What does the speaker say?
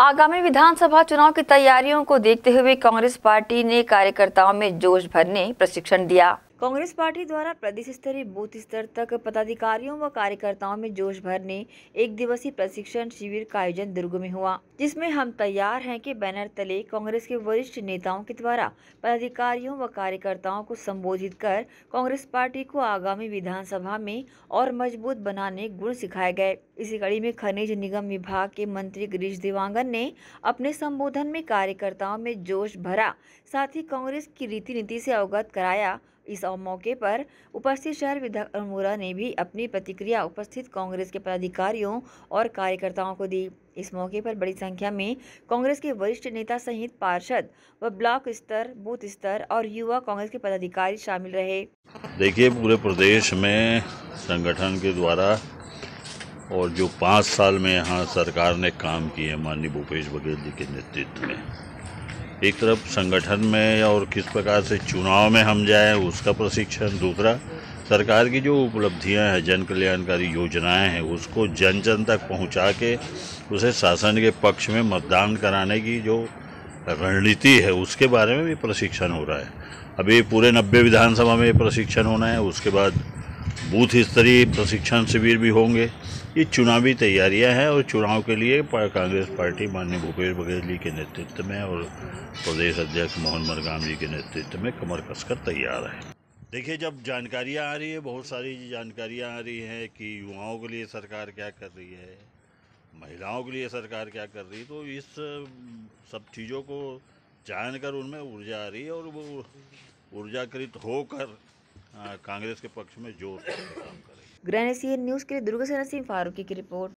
आगामी विधानसभा चुनाव की तैयारियों को देखते हुए कांग्रेस पार्टी ने कार्यकर्ताओं में जोश भरने प्रशिक्षण दिया कांग्रेस पार्टी द्वारा प्रदेश स्तरीय बूथ स्तर तक पदाधिकारियों व कार्यकर्ताओं में जोश भरने एक दिवसीय प्रशिक्षण शिविर का आयोजन दुर्ग में हुआ जिसमें हम तैयार हैं कि बैनर तले कांग्रेस के वरिष्ठ नेताओं के द्वारा पदाधिकारियों व कार्यकर्ताओं को संबोधित कर कांग्रेस पार्टी को आगामी विधानसभा में और मजबूत बनाने गुण सिखाए गए इसी कड़ी में खनिज निगम विभाग के मंत्री गिरीश देवांगन ने अपने संबोधन में कार्यकर्ताओं में जोश भरा साथ ही कांग्रेस की रीति नीति से अवगत कराया इस मौके पर उपस्थित शहर विधायक अल्मोरा ने भी अपनी प्रतिक्रिया उपस्थित कांग्रेस के पदाधिकारियों और कार्यकर्ताओं को दी इस मौके पर बड़ी संख्या में कांग्रेस के वरिष्ठ नेता सहित पार्षद व ब्लॉक स्तर बूथ स्तर और युवा कांग्रेस के पदाधिकारी शामिल रहे देखिए पूरे प्रदेश में संगठन के द्वारा और जो पाँच साल में यहाँ सरकार ने काम किए माननीय भूपेश बघेल जी के नेतृत्व में एक तरफ संगठन में और किस प्रकार से चुनाव में हम जाएं उसका प्रशिक्षण दूसरा सरकार की जो उपलब्धियां हैं जन कल्याणकारी योजनाएं हैं उसको जन जन तक पहुंचा के उसे शासन के पक्ष में मतदान कराने की जो रणनीति है उसके बारे में भी प्रशिक्षण हो रहा है अभी पूरे नब्बे विधानसभा में प्रशिक्षण होना है उसके बाद बूथ स्तरीय प्रशिक्षण शिविर भी होंगे ये चुनावी तैयारियां हैं और चुनाव के लिए कांग्रेस पार्टी माननीय भूपेश बघेल जी के नेतृत्व में और प्रदेश अध्यक्ष मोहन मरगाम जी के नेतृत्व में कमर कसकर तैयार है देखिए जब जानकारियाँ आ रही है बहुत सारी जानकारियाँ आ रही हैं कि युवाओं के लिए सरकार क्या कर रही है महिलाओं के लिए सरकार क्या कर रही है तो इस सब चीज़ों को जानकर उनमें ऊर्जा आ रही है और वो ऊर्जाकृत होकर कांग्रेस के पक्ष में जोर काम ग्रैनेसियर न्यूज़ के लिए दुर्गा से नसीम फारूकी की रिपोर्ट